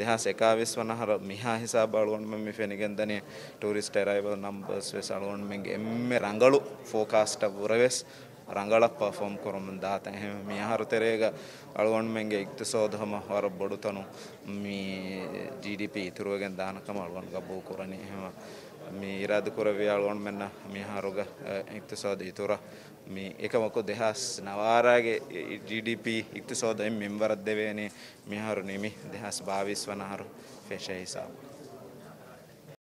දෙහස් එකවිස් වනහර මිහා හිසා බලුවන් මෙ ෆෙනිගෙන්දනය ටරිස්ට rival numbers වෙස් අලුවන් මෙගේ එම රඟලු ෆෝකාස්ට පුරවෙස් රඟලක් පෆෝම් කොරමන් දාත එහෙම මේ හරතරේග අලුවන් මෙගේ ඉක්ත සෝදහම වර බොඩු තනු මේ ජීඩිප ඉතුරුවගෙන් දානකම අලුවන් ගබ්බෝ කරණ එහෙම මේ ඉරාධකරවයාලුවන් මෙන්න මේ හාරුග ඉක්තිසාද ඉතුර මේ එකමකු දෙහස් නවාරාගේ GDP ඉක්තිසෝදයෙන් මෙම්වරත් දෙවේනේ මෙහාරු නෙමි දෙහස් භාවිස් වනහරු ෆේෂය හිසාාව.